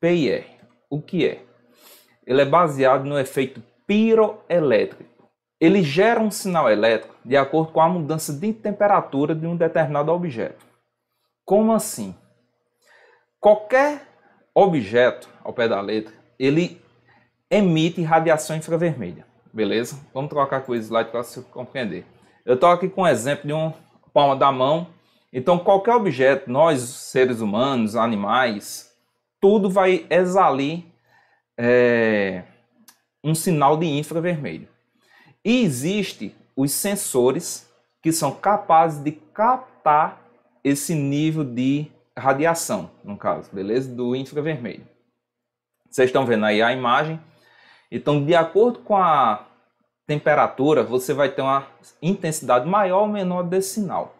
PIR. O que é? Ele é baseado no efeito piroelétrico. Ele gera um sinal elétrico de acordo com a mudança de temperatura de um determinado objeto. Como assim? Qualquer objeto ao pé da letra, ele emite radiação infravermelha, beleza? Vamos trocar com o slide para você compreender. Eu estou aqui com um exemplo de uma palma da mão. Então, qualquer objeto, nós, seres humanos, animais, tudo vai exalir é, um sinal de infravermelho. E existe os sensores que são capazes de captar esse nível de radiação, no caso, beleza? Do infravermelho. Vocês estão vendo aí a imagem. Então, de acordo com a temperatura, você vai ter uma intensidade maior ou menor desse sinal.